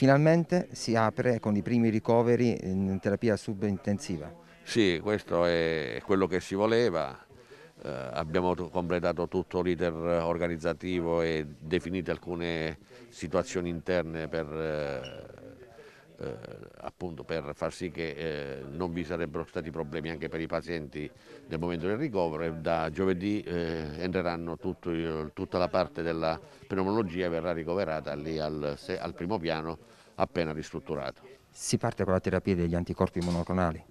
Finalmente si apre con i primi ricoveri in terapia subintensiva. Sì, questo è quello che si voleva. Eh, abbiamo completato tutto l'iter organizzativo e definite alcune situazioni interne per eh, eh, appunto per far sì che eh, non vi sarebbero stati problemi anche per i pazienti nel momento del ricovero e da giovedì eh, entreranno tutto, tutta la parte della pneumologia verrà ricoverata lì al, al primo piano appena ristrutturato. Si parte con la terapia degli anticorpi monoclonali?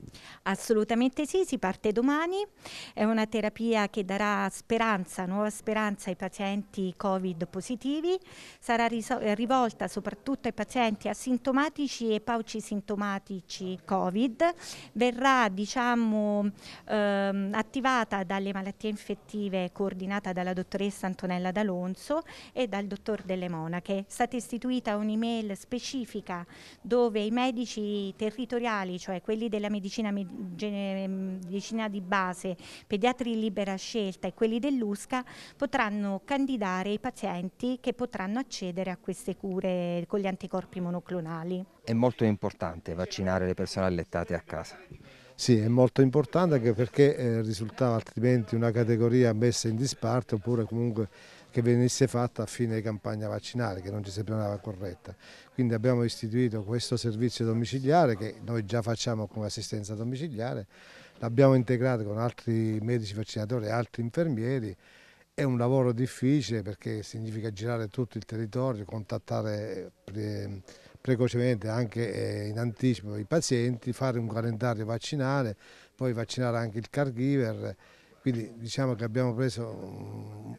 Assolutamente sì, si parte domani. È una terapia che darà speranza, nuova speranza ai pazienti Covid positivi. Sarà eh, rivolta soprattutto ai pazienti asintomatici e paucisintomatici Covid. Verrà diciamo, ehm, attivata dalle malattie infettive coordinata dalla dottoressa Antonella D'Alonso e dal dottor Delle Monache. È stata istituita un'email specifica dove i medici medici territoriali, cioè quelli della medicina, medicina di base, pediatri libera scelta e quelli dell'USCA potranno candidare i pazienti che potranno accedere a queste cure con gli anticorpi monoclonali. È molto importante vaccinare le persone allettate a casa. Sì, è molto importante anche perché eh, risultava altrimenti una categoria messa in disparte oppure comunque che venisse fatta a fine campagna vaccinale che non ci sembrava corretta. Quindi abbiamo istituito questo servizio domiciliare che noi già facciamo come assistenza domiciliare, l'abbiamo integrato con altri medici vaccinatori e altri infermieri è un lavoro difficile perché significa girare tutto il territorio, contattare eh, precocemente anche eh, in anticipo i pazienti, fare un calendario vaccinale, poi vaccinare anche il caregiver, quindi diciamo che abbiamo preso mm,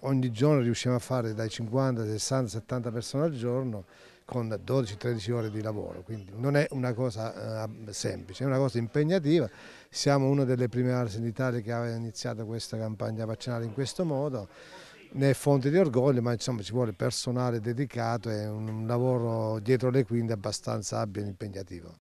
ogni giorno riusciamo a fare dai 50, 60, 70 persone al giorno con 12-13 ore di lavoro, quindi non è una cosa eh, semplice, è una cosa impegnativa. Siamo una delle prime in Italia che aveva iniziato questa campagna vaccinale in questo modo né fonte di orgoglio, ma diciamo, ci vuole personale dedicato e un, lavoro dietro le quinte abbastanza abbia e impegnativo.